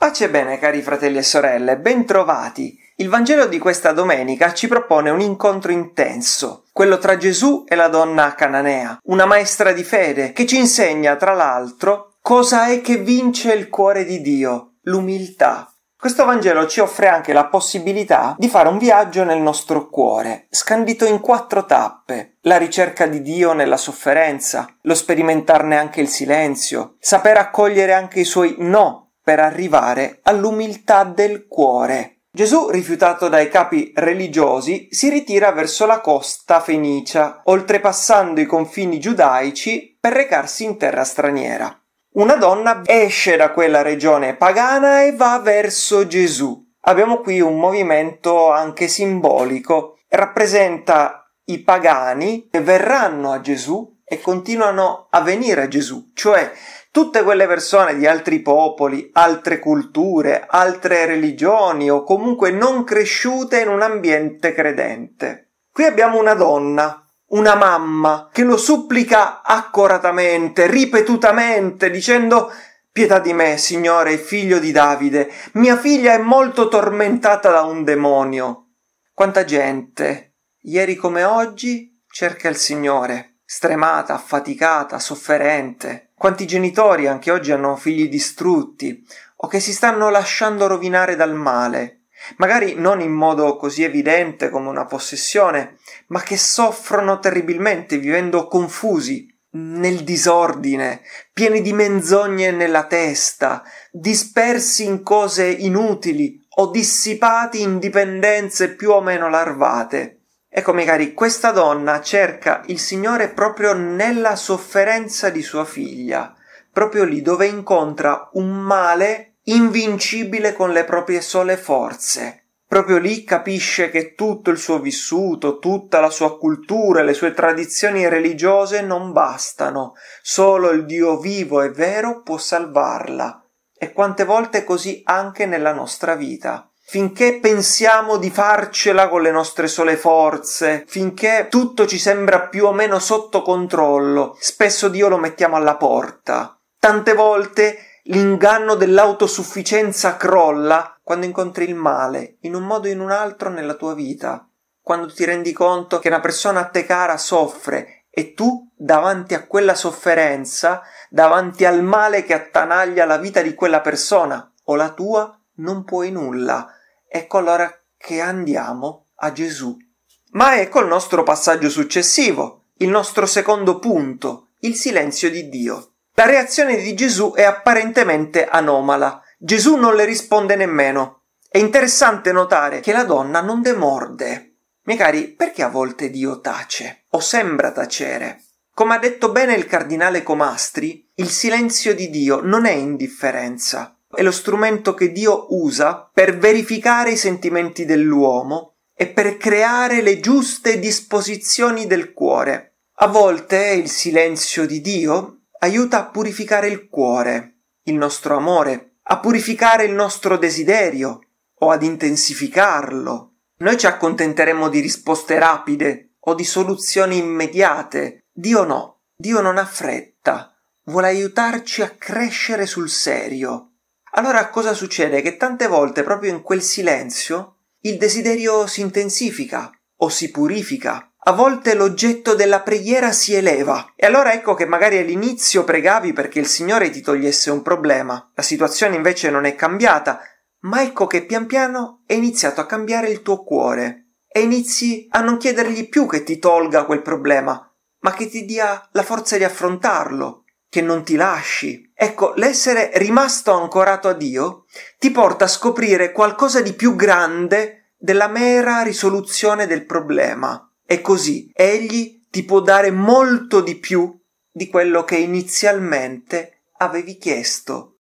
Pace e bene cari fratelli e sorelle, bentrovati! Il Vangelo di questa domenica ci propone un incontro intenso, quello tra Gesù e la donna cananea, una maestra di fede che ci insegna, tra l'altro, cosa è che vince il cuore di Dio, l'umiltà. Questo Vangelo ci offre anche la possibilità di fare un viaggio nel nostro cuore, scandito in quattro tappe. La ricerca di Dio nella sofferenza, lo sperimentarne anche il silenzio, saper accogliere anche i suoi no per arrivare all'umiltà del cuore. Gesù, rifiutato dai capi religiosi, si ritira verso la costa fenicia, oltrepassando i confini giudaici per recarsi in terra straniera. Una donna esce da quella regione pagana e va verso Gesù. Abbiamo qui un movimento anche simbolico. Rappresenta i pagani che verranno a Gesù e continuano a venire a Gesù, cioè Tutte quelle persone di altri popoli, altre culture, altre religioni o comunque non cresciute in un ambiente credente. Qui abbiamo una donna, una mamma, che lo supplica accoratamente, ripetutamente, dicendo Pietà di me, Signore, figlio di Davide, mia figlia è molto tormentata da un demonio. Quanta gente, ieri come oggi, cerca il Signore, stremata, affaticata, sofferente. Quanti genitori anche oggi hanno figli distrutti o che si stanno lasciando rovinare dal male, magari non in modo così evidente come una possessione, ma che soffrono terribilmente vivendo confusi, nel disordine, pieni di menzogne nella testa, dispersi in cose inutili o dissipati in dipendenze più o meno larvate. Ecco, magari questa donna cerca il Signore proprio nella sofferenza di sua figlia, proprio lì dove incontra un male invincibile con le proprie sole forze. Proprio lì capisce che tutto il suo vissuto, tutta la sua cultura, le sue tradizioni religiose non bastano. Solo il Dio vivo e vero può salvarla. E quante volte così anche nella nostra vita finché pensiamo di farcela con le nostre sole forze, finché tutto ci sembra più o meno sotto controllo, spesso Dio lo mettiamo alla porta. Tante volte l'inganno dell'autosufficienza crolla quando incontri il male, in un modo o in un altro nella tua vita, quando ti rendi conto che una persona a te cara soffre e tu, davanti a quella sofferenza, davanti al male che attanaglia la vita di quella persona o la tua, non puoi nulla, Ecco allora che andiamo a Gesù. Ma ecco il nostro passaggio successivo, il nostro secondo punto, il silenzio di Dio. La reazione di Gesù è apparentemente anomala. Gesù non le risponde nemmeno. È interessante notare che la donna non demorde. Miei cari, perché a volte Dio tace? O sembra tacere? Come ha detto bene il cardinale Comastri, il silenzio di Dio non è indifferenza, è lo strumento che Dio usa per verificare i sentimenti dell'uomo e per creare le giuste disposizioni del cuore. A volte il silenzio di Dio aiuta a purificare il cuore, il nostro amore, a purificare il nostro desiderio o ad intensificarlo. Noi ci accontenteremo di risposte rapide o di soluzioni immediate. Dio no, Dio non ha fretta, vuole aiutarci a crescere sul serio allora cosa succede? Che tante volte proprio in quel silenzio il desiderio si intensifica o si purifica. A volte l'oggetto della preghiera si eleva. E allora ecco che magari all'inizio pregavi perché il Signore ti togliesse un problema. La situazione invece non è cambiata, ma ecco che pian piano è iniziato a cambiare il tuo cuore. E inizi a non chiedergli più che ti tolga quel problema, ma che ti dia la forza di affrontarlo, che non ti lasci. Ecco, l'essere rimasto ancorato a Dio ti porta a scoprire qualcosa di più grande della mera risoluzione del problema. E così Egli ti può dare molto di più di quello che inizialmente avevi chiesto.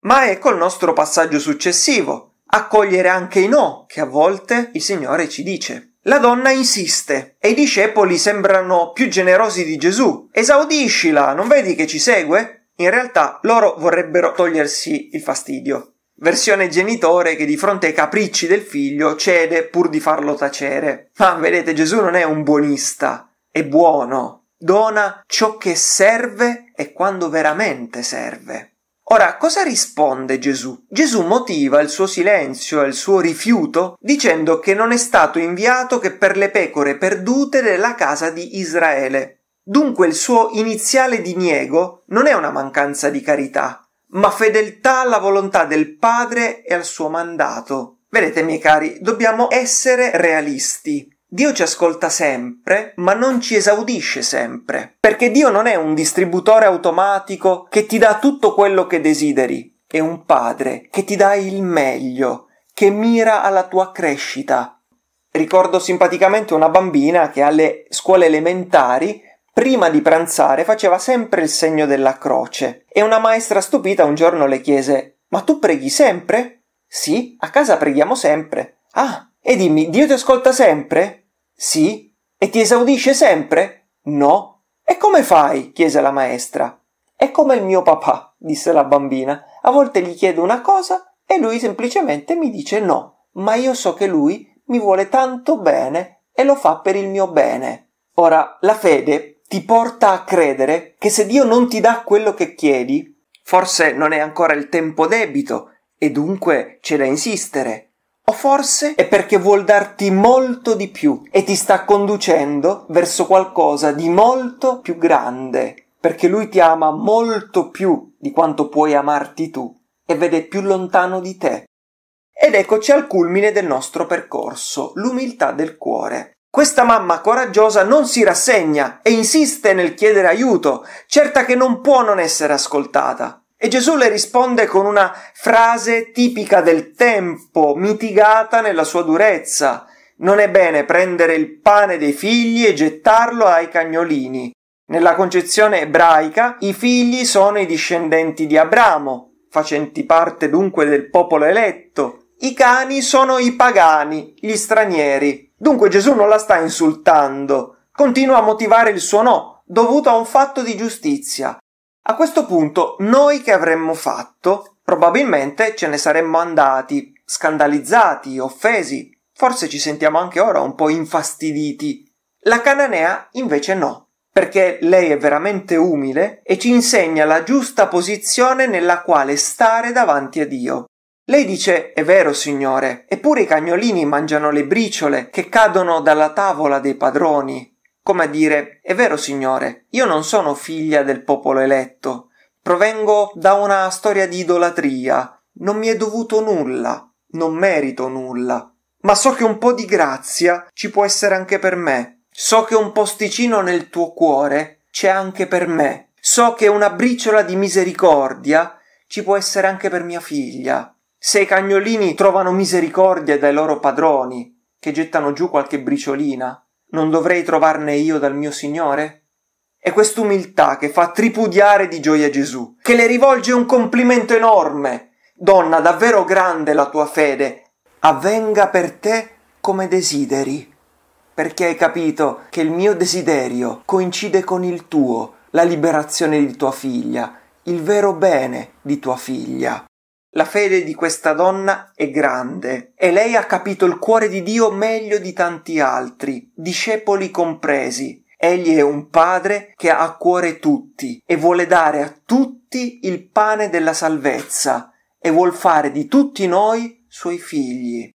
Ma ecco il nostro passaggio successivo, accogliere anche i no, che a volte il Signore ci dice. La donna insiste e i discepoli sembrano più generosi di Gesù. Esaudiscila, non vedi che ci segue? In realtà loro vorrebbero togliersi il fastidio. Versione genitore che di fronte ai capricci del figlio cede pur di farlo tacere. Ma vedete, Gesù non è un buonista, è buono. Dona ciò che serve e quando veramente serve. Ora, cosa risponde Gesù? Gesù motiva il suo silenzio e il suo rifiuto dicendo che non è stato inviato che per le pecore perdute della casa di Israele. Dunque il suo iniziale diniego non è una mancanza di carità, ma fedeltà alla volontà del padre e al suo mandato. Vedete, miei cari, dobbiamo essere realisti. Dio ci ascolta sempre, ma non ci esaudisce sempre, perché Dio non è un distributore automatico che ti dà tutto quello che desideri, è un padre che ti dà il meglio, che mira alla tua crescita. Ricordo simpaticamente una bambina che alle scuole elementari prima di pranzare faceva sempre il segno della croce e una maestra stupita un giorno le chiese Ma tu preghi sempre? Sì, a casa preghiamo sempre. Ah, e dimmi, Dio ti ascolta sempre? Sì. E ti esaudisce sempre? No. E come fai? chiese la maestra. È come il mio papà, disse la bambina. A volte gli chiedo una cosa e lui semplicemente mi dice no, ma io so che lui mi vuole tanto bene e lo fa per il mio bene. Ora, la fede ti porta a credere che se Dio non ti dà quello che chiedi, forse non è ancora il tempo debito e dunque c'è da insistere. O forse è perché vuol darti molto di più e ti sta conducendo verso qualcosa di molto più grande, perché lui ti ama molto più di quanto puoi amarti tu e vede più lontano di te. Ed eccoci al culmine del nostro percorso, l'umiltà del cuore. Questa mamma coraggiosa non si rassegna e insiste nel chiedere aiuto, certa che non può non essere ascoltata. E Gesù le risponde con una frase tipica del tempo, mitigata nella sua durezza. Non è bene prendere il pane dei figli e gettarlo ai cagnolini. Nella concezione ebraica i figli sono i discendenti di Abramo, facenti parte dunque del popolo eletto. I cani sono i pagani, gli stranieri. Dunque Gesù non la sta insultando, continua a motivare il suo no, dovuto a un fatto di giustizia. A questo punto noi che avremmo fatto? Probabilmente ce ne saremmo andati, scandalizzati, offesi, forse ci sentiamo anche ora un po' infastiditi. La cananea invece no, perché lei è veramente umile e ci insegna la giusta posizione nella quale stare davanti a Dio. Lei dice è vero signore, eppure i cagnolini mangiano le briciole che cadono dalla tavola dei padroni. Come a dire è vero signore, io non sono figlia del popolo eletto, provengo da una storia di idolatria, non mi è dovuto nulla, non merito nulla, ma so che un po' di grazia ci può essere anche per me, so che un posticino nel tuo cuore c'è anche per me, so che una briciola di misericordia ci può essere anche per mia figlia. Se i cagnolini trovano misericordia dai loro padroni, che gettano giù qualche briciolina, non dovrei trovarne io dal mio Signore? È quest'umiltà che fa tripudiare di gioia Gesù, che le rivolge un complimento enorme. Donna, davvero grande la tua fede, avvenga per te come desideri, perché hai capito che il mio desiderio coincide con il tuo, la liberazione di tua figlia, il vero bene di tua figlia. La fede di questa donna è grande e lei ha capito il cuore di Dio meglio di tanti altri, discepoli compresi. Egli è un padre che ha a cuore tutti e vuole dare a tutti il pane della salvezza e vuol fare di tutti noi suoi figli.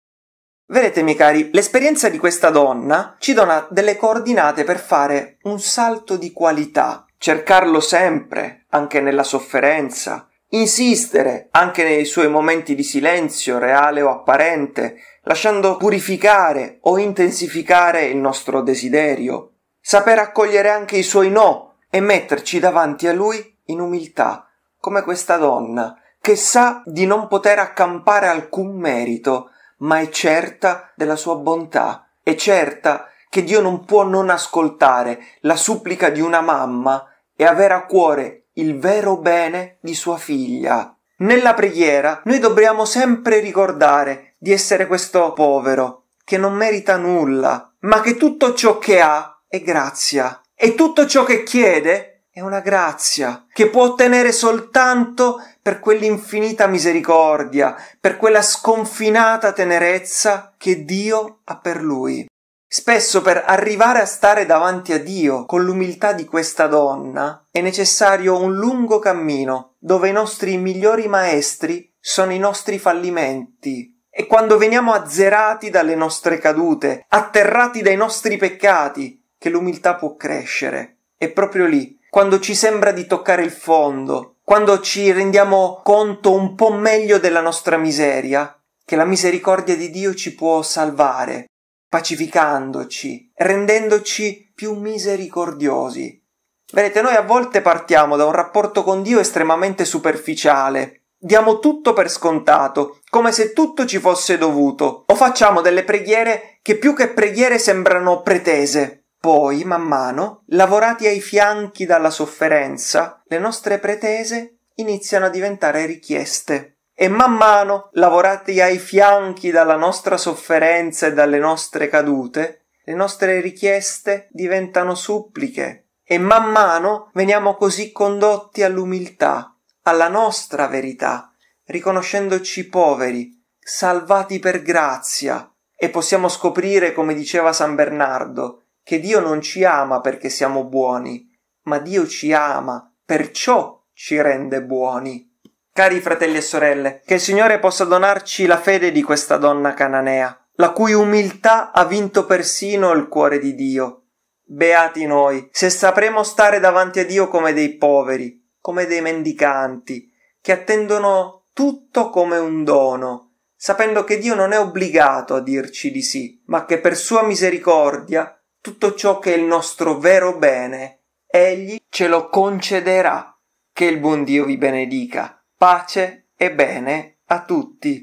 Vedete, miei cari, l'esperienza di questa donna ci dona delle coordinate per fare un salto di qualità, cercarlo sempre, anche nella sofferenza, insistere anche nei suoi momenti di silenzio reale o apparente, lasciando purificare o intensificare il nostro desiderio, saper accogliere anche i suoi no e metterci davanti a lui in umiltà, come questa donna, che sa di non poter accampare alcun merito, ma è certa della sua bontà, è certa che Dio non può non ascoltare la supplica di una mamma e avere a cuore il vero bene di sua figlia. Nella preghiera noi dobbiamo sempre ricordare di essere questo povero, che non merita nulla, ma che tutto ciò che ha è grazia e tutto ciò che chiede è una grazia che può ottenere soltanto per quell'infinita misericordia, per quella sconfinata tenerezza che Dio ha per lui. Spesso per arrivare a stare davanti a Dio con l'umiltà di questa donna è necessario un lungo cammino dove i nostri migliori maestri sono i nostri fallimenti. E quando veniamo azzerati dalle nostre cadute, atterrati dai nostri peccati, che l'umiltà può crescere. È proprio lì, quando ci sembra di toccare il fondo, quando ci rendiamo conto un po' meglio della nostra miseria, che la misericordia di Dio ci può salvare pacificandoci, rendendoci più misericordiosi. Vedete, noi a volte partiamo da un rapporto con Dio estremamente superficiale. Diamo tutto per scontato, come se tutto ci fosse dovuto, o facciamo delle preghiere che più che preghiere sembrano pretese. Poi, man mano, lavorati ai fianchi dalla sofferenza, le nostre pretese iniziano a diventare richieste e man mano, lavorati ai fianchi dalla nostra sofferenza e dalle nostre cadute, le nostre richieste diventano suppliche e man mano veniamo così condotti all'umiltà, alla nostra verità, riconoscendoci poveri, salvati per grazia e possiamo scoprire, come diceva San Bernardo, che Dio non ci ama perché siamo buoni, ma Dio ci ama, perciò ci rende buoni. Cari fratelli e sorelle, che il Signore possa donarci la fede di questa donna cananea, la cui umiltà ha vinto persino il cuore di Dio. Beati noi, se sapremo stare davanti a Dio come dei poveri, come dei mendicanti, che attendono tutto come un dono, sapendo che Dio non è obbligato a dirci di sì, ma che per sua misericordia tutto ciò che è il nostro vero bene, Egli ce lo concederà. Che il buon Dio vi benedica. Pace e bene a tutti.